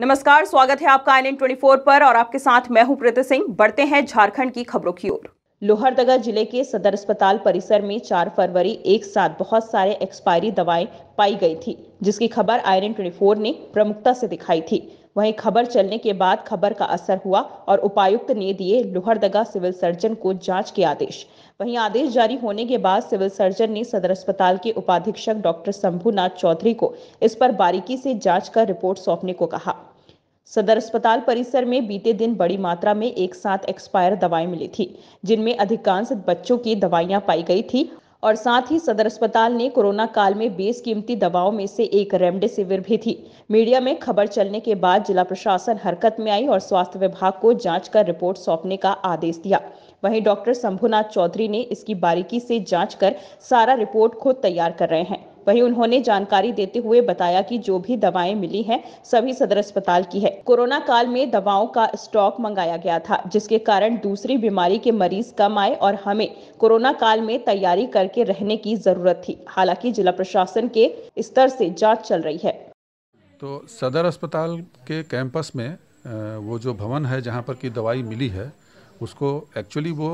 नमस्कार स्वागत है आपका आई एन ट्वेंटी पर और आपके साथ मैं हूं प्रीति सिंह बढ़ते हैं झारखंड की खबरों की ओर लोहरदगा जिले के सदर अस्पताल परिसर में 4 फरवरी एक साथ बहुत सारे एक्सपायरी दवाएं पाई गई थी जिसकी खबर आयरन 24 ने प्रमुखता से दिखाई थी वहीं खबर चलने के बाद खबर का असर हुआ और उपायुक्त ने दिए लोहरदगा सिविल सर्जन को जांच के आदेश वहीं आदेश जारी होने के बाद सिविल सर्जन ने सदर अस्पताल के उपाधीक्षक डॉक्टर शंभुनाथ चौधरी को इस पर बारीकी से जांच कर रिपोर्ट सौंपने को कहा सदर अस्पताल परिसर में बीते दिन बड़ी मात्रा में एक साथ एक्सपायर दवाएं मिली थी जिनमें अधिकांश बच्चों की दवाइयां पाई गई थी और साथ ही सदर अस्पताल ने कोरोना काल में बेस कीमती दवाओं में से एक रेमडेसिविर भी थी मीडिया में खबर चलने के बाद जिला प्रशासन हरकत में आई और स्वास्थ्य विभाग को जांच कर रिपोर्ट सौंपने का आदेश दिया वहीं डॉक्टर शंभुनाथ चौधरी ने इसकी बारीकी से जांच कर सारा रिपोर्ट खुद तैयार कर रहे हैं वहीं उन्होंने जानकारी देते हुए बताया कि जो भी दवाएं मिली हैं सभी सदर अस्पताल की है कोरोना काल में दवाओं का स्टॉक मंगाया गया था जिसके कारण दूसरी बीमारी के मरीज कम आए और हमें कोरोना काल में तैयारी करके रहने की जरूरत थी हालांकि जिला प्रशासन के स्तर से जाँच चल रही है तो सदर अस्पताल के कैंपस में वो जो भवन है जहाँ पर की दवाई मिली है उसको एक्चुअली वो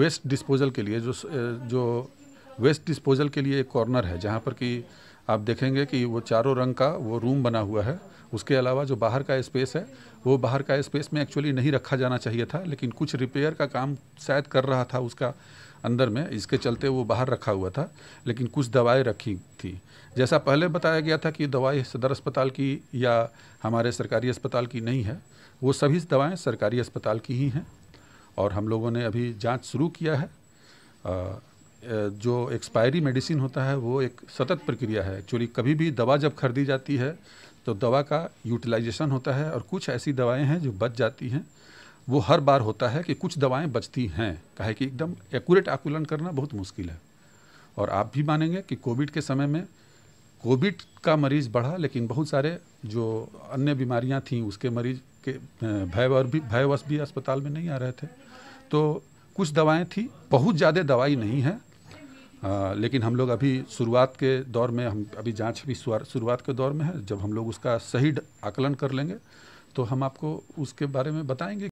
वेस्ट डिस्पोजल के लिए जो जो वेस्ट डिस्पोजल के लिए एक कॉर्नर है जहाँ पर कि आप देखेंगे कि वो चारों रंग का वो रूम बना हुआ है उसके अलावा जो बाहर का स्पेस है वो बाहर का स्पेस में एक्चुअली नहीं रखा जाना चाहिए था लेकिन कुछ रिपेयर का काम शायद कर रहा था उसका अंदर में इसके चलते वो बाहर रखा हुआ था लेकिन कुछ दवाएं रखी थी जैसा पहले बताया गया था कि दवाई सदर अस्पताल की या हमारे सरकारी अस्पताल की नहीं है वो सभी दवाएं सरकारी अस्पताल की ही हैं और हम लोगों ने अभी जांच शुरू किया है जो एक्सपायरी मेडिसिन होता है वो एक सतत प्रक्रिया है एक्चुअली कभी भी दवा जब खरीदी जाती है तो दवा का यूटिलाइजेशन होता है और कुछ ऐसी दवाएं हैं जो बच जाती हैं वो हर बार होता है कि कुछ दवाएं बचती हैं कहे कि एकदम एक्यूरेट आकुलन करना बहुत मुश्किल है और आप भी मानेंगे कि कोविड के समय में कोविड का मरीज़ बढ़ा लेकिन बहुत सारे जो अन्य बीमारियां थीं उसके मरीज के भय और भी भयवश भी अस्पताल में नहीं आ रहे थे तो कुछ दवाएं थी बहुत ज़्यादा दवाई नहीं है आ, लेकिन हम लोग अभी शुरुआत के दौर में हम अभी जांच भी शुरुआत के दौर में है जब हम लोग उसका सही आकलन कर लेंगे तो हम आपको उसके बारे में बताएंगे